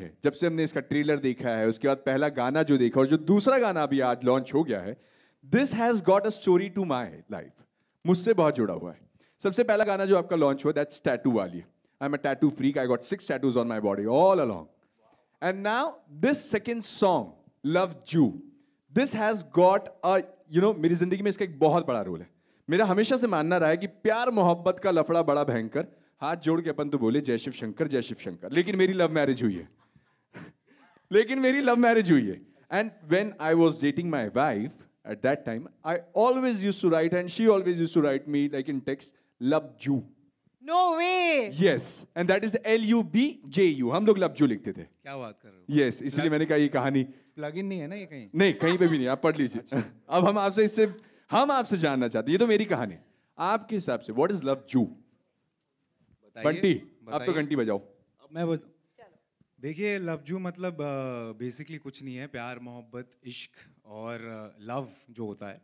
है जब से हमने इसका ट्रेलर देखा है उसके बाद पहला गाना जो देखा और जो दूसरा गाना अभी आज लॉन्च हो गया है this has got a story to my life मुझसे बहुत जुड़ा हुआ है सबसे पहला गाना जो आपका लॉन्च हुआ दैट्स टैटू वाली I am a tattoo freak I got six tattoos on my body all along and now this second song love जू this has got a you know मेरी जिंदगी में इसका एक बहुत बड़ा रोल है मेरा हमेशा से मानना रहा है कि प्यार मोहब्बत का लफड़ा बड़ा भयंकर हाथ जोड़ के अपन तो बोले जय शिव शंकर जय शिव शंकर लेकिन मेरी लव मैरिज हुई है लेकिन मेरी लव मैरिज हुई है and when I was dating my wife at that time I always use to write and she always use to write me like in text love जू no way yes and that is L U B J U हम लोग जू लिखते थे क्या बात कर रहे हो यस yes, इसलिए मैंने कहा ये कहानी प्लग नहीं है ना ये कहीं नहीं कहीं पे भी नहीं आप पढ़ लीजिए अच्छा। अब हम आपसे इससे हम आपसे जानना चाहते हैं ये तो मेरी कहानी आपके हिसाब से व्हाट इज लव जू घंटी आप तो घंटी बजाओ अब मैं बज... देखिए जू मतलब बेसिकली कुछ नहीं है प्यार मोहब्बत इश्क और लव जो होता है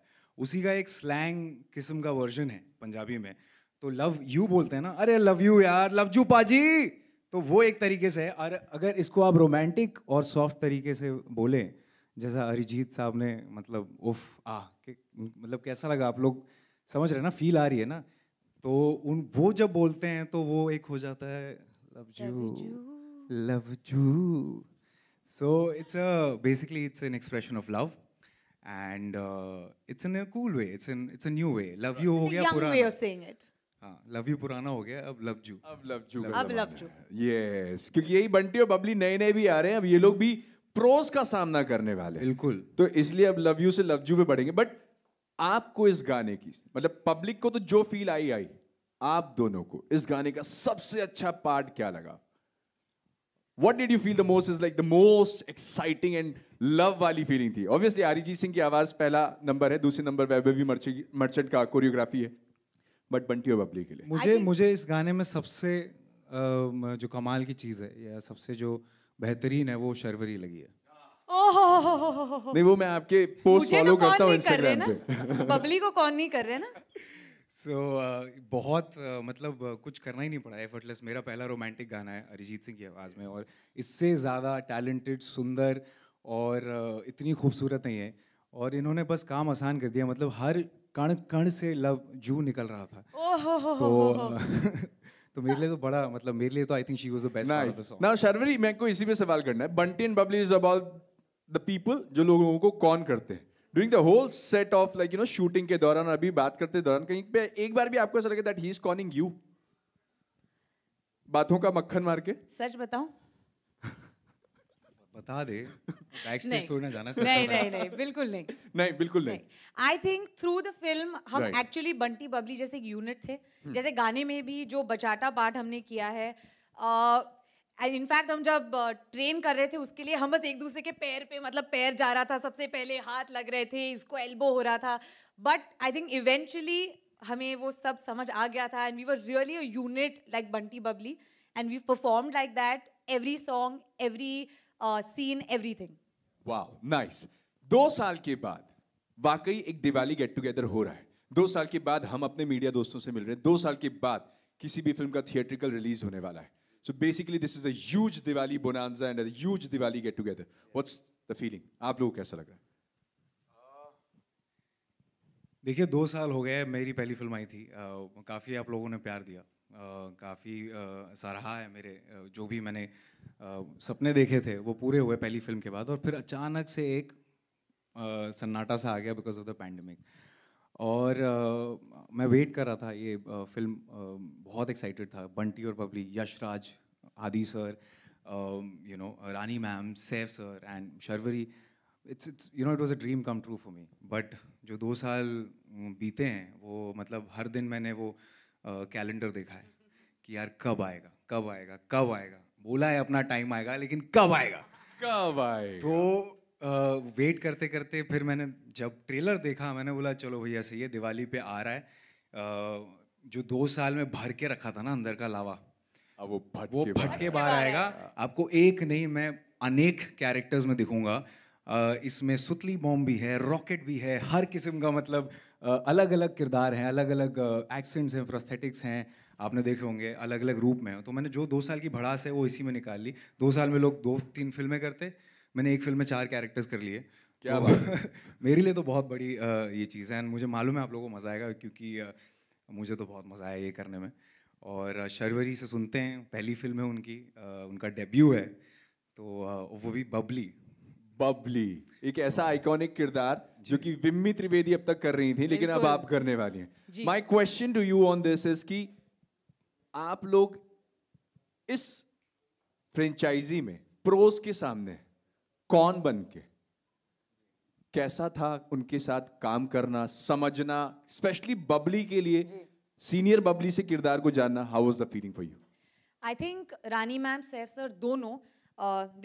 उसी का एक स्लैंग किस्म का वर्जन है पंजाबी में तो लव यू बोलते हैं ना अरे लव यू यार लव जू पाजी तो वो एक तरीके से है और अगर इसको आप रोमांटिक और सॉफ्ट तरीके से बोलें जैसा अरिजीत साहब ने मतलब उफ आ के मतलब कैसा लगा आप लोग समझ रहे हैं ना फील आ रही है ना तो उन वो जब बोलते हैं तो वो एक हो जाता है जू। love you. So it's a basically it's an expression of love, and uh, it's in a cool way. It's in it's a new way. Love you हो purana. young way of saying it. Love you पुराना हो गया अब love you अब love you अब love you yes क्योंकि यही बंटी और बबली नए नए भी आ रहे हैं अब ये लोग भी प्रोस का सामना करने वाले बिल्कुल तो इसलिए अब लव यू से लव यू पे बढ़ेंगे बट आपको इस गाने की मतलब पब्लिक को तो जो फील आई आई आप दोनों को इस गाने का सबसे अच्छा पार्ट क्या लगा what did you feel the most is like the most exciting and love वाली feeling थी obviously आरिजी सिंह की आवाज पहला नंबर है दूसरे नंबर वैभवी मर्चेंट का कोरियोग्राफी है बट बंटी और बबली के लिए मुझे think... मुझे इस गाने में सबसे जो कमाल की चीज़ है या सबसे जो बेहतरीन है वो शर्वरी लगी है नहीं वो मैं आपके पोस्ट फॉलो तो करता हूँ इंस्टाग्राम पे बबली को कौन नहीं कर रहे ना सो so, uh, बहुत uh, मतलब uh, कुछ करना ही नहीं पड़ा एफर्टलेस मेरा पहला रोमांटिक गाना है अरिजीत सिंह की आवाज़ में और इससे ज़्यादा टैलेंटेड सुंदर और uh, इतनी खूबसूरत नहीं है और इन्होंने बस काम आसान कर दिया मतलब हर कण कण से लव जू निकल रहा था oh, तो oh, oh, तो मेरे लिए तो बड़ा मतलब मेरे लिए तो I think she was the best part of the song now Sharvari मैं को इसी पे सवाल करना है Bunty and Babli is about the people जो लोगों को कौन करते हैं during the whole set of like you know shooting के दौरान अभी बात करते दौरान कहीं पे एक बार भी आपको ऐसा लगे that he is conning you बातों का मक्खन मार के सच बताऊं बता दे बैकस्टेज थोड़ी ना जाना नहीं, नहीं नहीं नहीं बिल्कुल नहीं नहीं बिल्कुल नहीं I think through the film हम एक्चुअली right. बंटी बबली जैसे एक यूनिट थे hmm. जैसे गाने में भी जो बचाटा पार्ट हमने किया है uh, एंड इनफैक्ट हम जब ट्रेन कर रहे थे उसके लिए हम बस एक दूसरे के पैर पे मतलब पैर जा रहा था सबसे पहले हाथ लग रहे थे इसको एल्बो हो रहा था बट आई थिंक इवेंचुअली हमें वो सब समझ आ गया था and we were really a unit like Bunty Babli and we perform like that every song every scene every thing nice दो साल के बाद वाकई एक दिवाली गेट टुगेदर हो रहा है दो साल के बाद हम अपने मीडिया दोस्तों से मिल रहे हैं दो साल के बाद किसी भी फिल्म का थिएट्रिकल रिलीज होने वाला है So basically, this is a huge Diwali bonanza and a huge Diwali get together. What's the feeling? आप लोगों कैसा लग रहा है देखिए दो साल हो गए मेरी पहली फिल्म आई थी काफ़ी आप लोगों ने प्यार दिया काफ़ी सराहा है मेरे uh, जो भी मैंने सपने देखे थे वो पूरे हुए पहली फिल्म के बाद और फिर अचानक से एक सन्नाटा सा आ गया बिकॉज ऑफ द पैंडमिक और आ, मैं वेट कर रहा था ये आ, फिल्म आ, बहुत एक्साइटेड था बंटी और Babli Yashraj Adi sir you know Rani ma'am Saif sir and Sharvari it's it's you know it was a dream come true for me but जो दो साल बीते हैं वो मतलब हर दिन मैंने वो कैलेंडर देखा है कि यार कब आएगा कब आएगा कब आएगा बोला है अपना टाइम आएगा लेकिन कब आएगा कब आएगा तो वेट करते करते फिर मैंने जब ट्रेलर देखा मैंने बोला चलो भैया सही है दिवाली पे आ रहा है आ, जो दो साल में भर के रखा था ना अंदर का लावा अब वो भट वो भट के बाहर आएगा आपको एक नहीं मैं अनेक कैरेक्टर्स में दिखूंगा इसमें सुतली बॉम्ब भी है रॉकेट भी है हर किस्म का मतलब अलग अलग किरदार हैं अलग अलग एक्सेंट्स हैं प्रोस्थेटिक्स हैं आपने देखे होंगे अलग अलग रूप में तो मैंने जो दो साल की भड़ास है वो इसी में निकाल ली दो साल में लोग दो तीन फिल्में करते मैंने एक फिल्म में चार कैरेक्टर्स कर लिए क्या तो, मेरे लिए तो बहुत बड़ी ये चीज़ है एंड मुझे मालूम है आप लोगों को मज़ा आएगा क्योंकि मुझे तो बहुत मज़ा आया ये करने में और शर्वरी से सुनते हैं पहली फिल्म है उनकी उनका डेब्यू है तो वो भी बबली बबली एक तो ऐसा आइकॉनिक किरदार जो कि विम्मी त्रिवेदी अब तक कर रही थी लेकिन अब आप करने वाली हैं my question to you on this is कि आप लोग इस फ्रेंचाइजी में प्रोज के सामने कौन बन के कैसा था उनके साथ काम करना समझना स्पेशली बबली के लिए सीनियर बबली से किरदार को जानना how was the feeling for you I think Rani ma'am Saif sir दोनों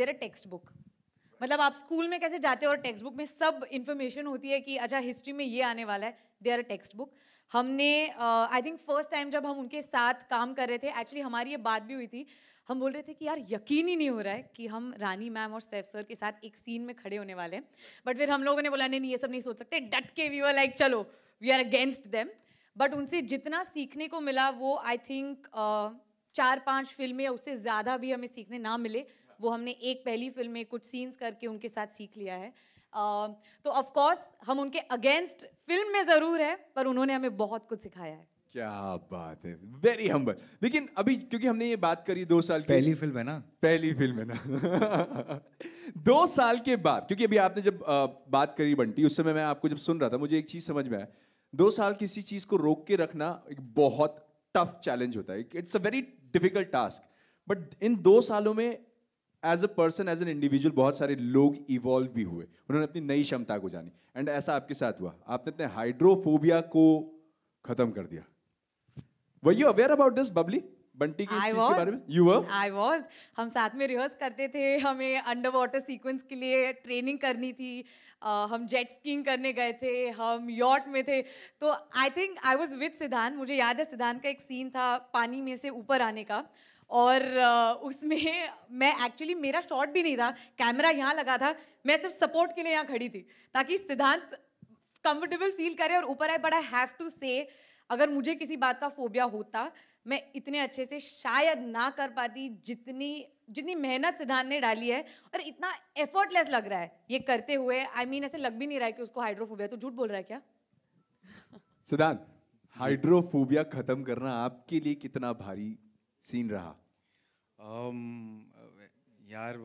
देर अ टेक्स्ट बुक मतलब आप स्कूल में कैसे जाते हो और टेक्स्ट बुक में सब इन्फॉर्मेशन होती है कि अच्छा हिस्ट्री में ये आने वाला है they are a text book हमने आई थिंक फर्स्ट टाइम जब हम उनके साथ काम कर रहे थे एक्चुअली हमारी ये बात भी हुई थी हम बोल रहे थे कि यार यकीन ही नहीं हो रहा है कि हम रानी मैम और सैफ सर के साथ एक सीन में खड़े होने वाले हैं बट फिर हम लोगों ने बोला नहीं नहीं ये सब नहीं सोच सकते डट के वी वर लाइक चलो we are against them but उनसे जितना सीखने को मिला वो आई थिंक uh, चार पांच फिल्में उससे ज़्यादा भी हमें सीखने ना मिले वो हमने एक पहली फिल्म में कुछ सीन्स करके उनके साथ सीख लिया है तो ऑफ कोर्स हम उनके अगेंस्ट फिल्म में ज़रूर है पर उन्होंने हमें बहुत कुछ सिखाया है क्या बात है वेरी हम्बल लेकिन अभी क्योंकि हमने ये बात करी दो साल की पहली फिल्म है ना पहली फिल्म है ना दो साल के बाद क्योंकि अभी आपने जब आ, बात करी बंटी उस समय मैं आपको जब सुन रहा था मुझे एक चीज समझ में आया दो साल किसी चीज को रोक के रखना एक बहुत टफ चैलेंज होता है it's a very difficult task but in दो सालों में as a person as an individual बहुत सारे लोग इवॉल्व भी हुए उन्होंने अपनी नई क्षमता को जानी एंड ऐसा आपके साथ हुआ आपने अपने हाइड्रोफोबिया को खत्म कर दिया वही you aware about this Babli Bunty की चीज के बारे में यू वर आई वाज हम साथ में रिहर्स करते थे हमें अंडर वाटर सीक्वेंस के लिए ट्रेनिंग करनी थी uh, हम जेट स्कीइंग करने गए थे हम यॉट में थे तो I think I was with Siddhant मुझे याद है सिद्धांत का एक सीन था पानी में से ऊपर आने का और उसमें मैं एक्चुअली मेरा शॉट भी नहीं था कैमरा यहाँ लगा था मैं सिर्फ सपोर्ट के लिए यहाँ खड़ी थी ताकि सिद्धांत कंफर्टेबल फील करे और ऊपर आए बट आई हैव टू से अगर मुझे किसी बात का फोबिया होता मैं इतने अच्छे से शायद ना कर पाती जितनी जितनी मेहनत सिद्धांत ने डाली है और इतना एफर्टलेस लग रहा है ये करते हुए आई I मीन mean, ऐसे लग भी नहीं रहा है कि उसको हाइड्रोफोबिया तो झूठ बोल रहा है क्या सिद्धांत हाइड्रोफोबिया खत्म करना आपके लिए कितना भारी सीन रहा um, यार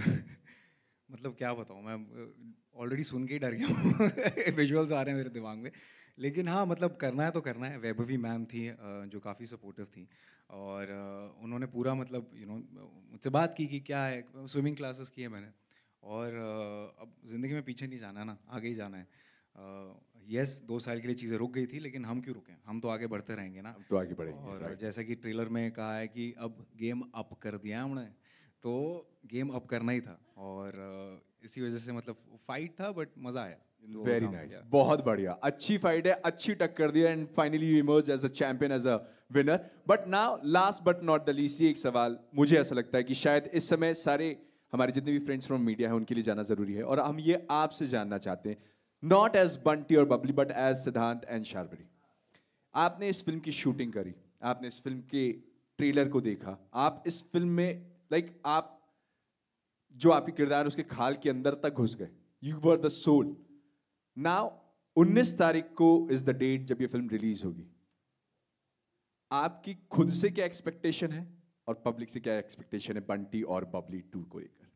मतलब क्या बताऊँ मैं ऑलरेडी सुन के ही डर गया विजुअल्स आ रहे हैं मेरे दिमाग में लेकिन हाँ मतलब करना है तो करना है वैभवी मैम थी जो काफ़ी सपोर्टिव थी और उन्होंने पूरा मतलब यू नो मुझसे बात की कि क्या है स्विमिंग क्लासेस किए मैंने और अब ज़िंदगी में पीछे नहीं जाना ना आगे ही जाना है यस दो साल के लिए चीज़ें रुक गई थी लेकिन हम क्यों रुके हम तो आगे बढ़ते रहेंगे ना तो आगे बढ़ेंगे और जैसा कि ट्रेलर में कहा है कि अब गेम अप कर दिया हमने तो गेम अप करना ही था और इसी वजह से मतलब फाइट था बट मज़ा आया वेरी तो नाइस हाँ, nice. बहुत बढ़िया अच्छी फाइट है अच्छी टक्कर दिया and finally you emerge as a champion as a winner but now last but not the least ये एक सवाल मुझे ऐसा लगता है कि शायद इस समय सारे हमारे जितने भी फ्रेंड्स फ्रॉम मीडिया है उनके लिए जाना जरूरी है और हम ये आपसे जानना चाहते हैं नॉट एज बंटी और Babli but as Siddhant and Sharvari आपने इस फिल्म की शूटिंग करी आपने इस फिल्म के ट्रेलर को देखा आप इस फिल्म में लाइक like, आप जो आपके किरदार उसके खाल के अंदर तक घुस गए you were the soul now उन्नीस तारीख को इज द डेट जब ये फिल्म रिलीज होगी आपकी खुद से क्या एक्सपेक्टेशन है और पब्लिक से क्या एक्सपेक्टेशन है बंटी और बबली टू को लेकर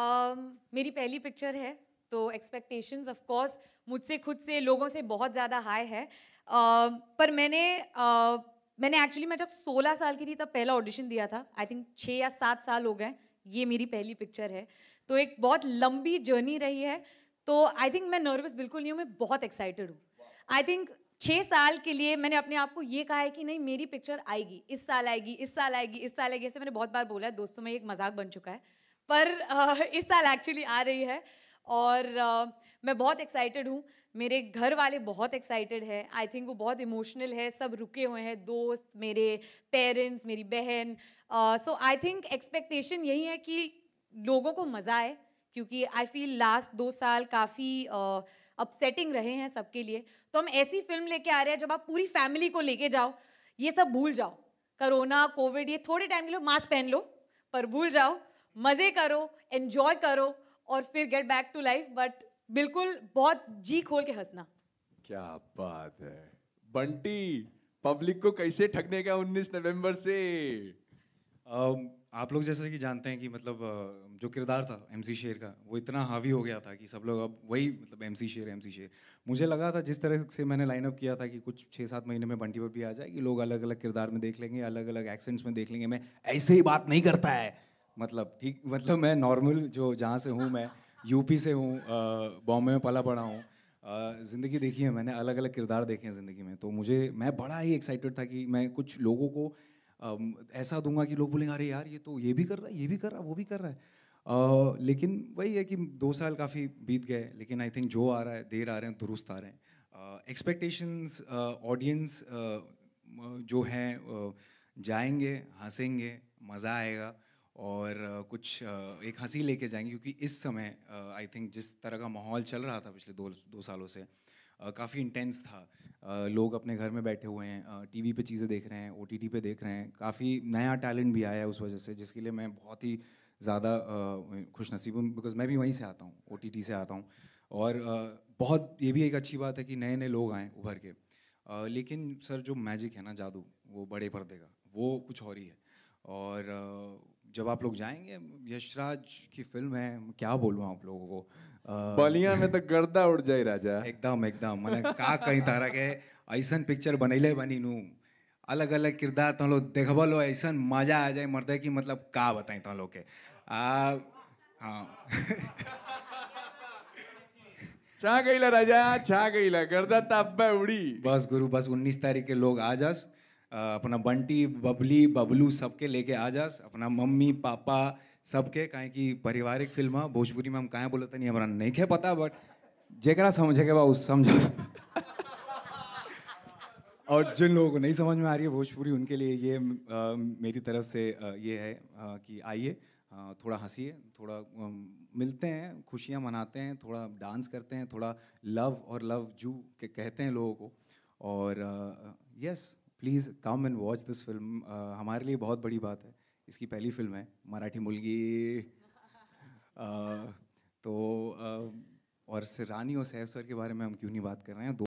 um, मेरी पहली पिक्चर है तो एक्सपेक्टेशंस ऑफ कोर्स मुझसे खुद से लोगों से बहुत ज़्यादा हाई है uh, पर मैंने uh, मैंने एक्चुअली मैं जब 16 साल की थी तब पहला ऑडिशन दिया था आई थिंक छः या सात साल हो गए ये मेरी पहली पिक्चर है तो एक बहुत लंबी जर्नी रही है तो आई थिंक मैं नर्वस बिल्कुल नहीं हूँ मैं बहुत एक्साइटेड हूँ आई थिंक छः साल के लिए मैंने अपने आप को ये कहा है कि नहीं मेरी पिक्चर आएगी इस साल आएगी इस साल आएगी इस साल आएगी ऐसे मैंने बहुत बार बोला है दोस्तों में एक मजाक बन चुका है पर इस साल एक्चुअली आ रही है और uh, मैं बहुत एक्साइटेड हूँ मेरे घर वाले बहुत एक्साइटेड है आई थिंक वो बहुत इमोशनल है सब रुके हुए हैं दोस्त मेरे पेरेंट्स मेरी बहन सो आई थिंक एक्सपेक्टेशन यही है कि लोगों को मज़ा आए क्योंकि आई फील लास्ट दो साल काफ़ी अपसेटिंग uh, रहे हैं सबके लिए तो हम ऐसी फिल्म लेके आ रहे हैं जब आप पूरी फैमिली को लेके जाओ ये सब भूल जाओ करोना कोविड ये थोड़े टाइम के लिए मास्क पहन लो पर भूल जाओ मज़े करो एन्जॉय करो और फिर get back to life but बिल्कुल बहुत जी खोल के हंसना क्या बात है बंटी पब्लिक को कैसे ठगने का 19 नवंबर से um, आप लोग जैसे कि जानते हैं कि मतलब जो किरदार था एमसी शेर का वो इतना हावी हो गया था कि सब लोग अब वही मतलब एमसी शेर एमसी शेर मुझे लगा था जिस तरह से मैंने लाइनअप किया था कि कुछ छः सात महीने में बंटी पर भी आ जाए कि लोग अलग अलग किरदार में देख लेंगे अलग अलग एक्सेंट्स में देख लेंगे मैं ऐसे ही बात नहीं करता है मतलब ठीक मतलब मैं नॉर्मल जो जहाँ से हूँ मैं यूपी से हूँ बॉम्बे में पला पड़ा हूँ ज़िंदगी देखी है मैंने अलग अलग किरदार देखे हैं ज़िंदगी में तो मुझे मैं बड़ा ही एक्साइटेड था कि मैं कुछ लोगों को ऐसा दूंगा कि लोग बोलेंगे अरे यार ये तो ये भी कर रहा है ये भी कर रहा है वो भी कर रहा है लेकिन वही है कि दो साल काफ़ी बीत गए लेकिन आई थिंक जो आ रहा है देर आ रहे हैं दुरुस्त आ रहे हैं एक्सपेक्टेशंस ऑडियंस जो हैं जाएंगे हंसेंगे मज़ा आएगा और कुछ एक हंसी लेके जाएंगे क्योंकि इस समय आई थिंक जिस तरह का माहौल चल रहा था पिछले दो दो सालों से काफ़ी इंटेंस था लोग अपने घर में बैठे हुए हैं टीवी पे चीज़ें देख रहे हैं ओ पे देख रहे हैं काफ़ी नया टैलेंट भी आया है उस वजह से जिसके लिए मैं बहुत ही ज़्यादा खुश नसीब हूँ बिकॉज मैं भी वहीं से आता हूँ ओ से आता हूँ और बहुत ये भी एक अच्छी बात है कि नए नए लोग आएँ उभर के लेकिन सर जो मैजिक है ना जादू वो बड़े पर्दे का वो कुछ और ही है और जब आप लोग जाएंगे यशराज की फिल्म है क्या बोलूँ आप लोगों को बलिया में तो गर्दा उड़ जाए राजा एकदम एकदम मैंने कहा कहीं तारा के ऐसा पिक्चर बनैले बनी नू अलग अलग किरदार तुम तो लोग देखबो लो ऐसा मजा आ जाए मरदे की मतलब का बताएं तुम तो लोग के आ, हाँ छा गईला राजा छा गईला गर्दा तब उड़ी बस गुरु बस उन्नीस तारीख के लोग आ जास अपना बंटी बबली बबलू सबके लेके आ जास अपना मम्मी पापा सबके कहे कि पारिवारिक फिल्म है भोजपुरी में हम कहें बोलते नहीं हमारा नहीं खे पता बट जरा समझे के बाद उस समझो और जिन लोगों को नहीं समझ में आ रही है भोजपुरी उनके लिए ये आ, मेरी तरफ से आ, ये है आ, कि आइए थोड़ा हंसीए थोड़ा मिलते हैं खुशियाँ मनाते हैं थोड़ा डांस करते हैं थोड़ा लव और लव जू के कहते हैं लोगों को और yes please come and watch this film हमारे लिए बहुत बड़ी बात है इसकी पहली फिल्म है मराठी मुलगी uh, तो uh, और रानी और सैफ सर के बारे में हम क्यों नहीं बात कर रहे हैं